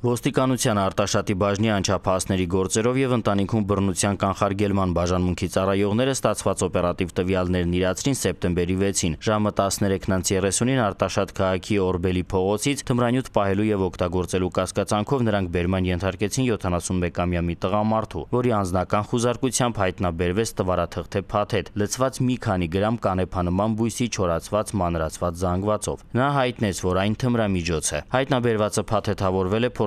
Ոստիկանության արտաշատի բաժնի անչափահասների գործերով եւ ընտանիքում բռնության կանխարգելման բաժանմունքի ծառայողները ստացված օպերատիվ տվյալներն իրացրին սեպտեմբերի 6-ին ժամը 13:30-ին արտաշատ քաղաքի Օրբելի փողոցից թմրանյութ պահելու եւ օգտագործելու կասկածանքով նրանք բերման ենթարկեցին 71-ամյա մի տղամարդու, որի անձնական խուզարկությամբ հայտնաբերվեց տվարաթղթե փաթեթ, լցված մի քանի գրամ կանեփանման բույսի չորացված մանրացված զանգվածով։ Նա հայտնեց, որ այն թմրամիջոց է։ Հայտնաբերվածը փաթեթավորվել է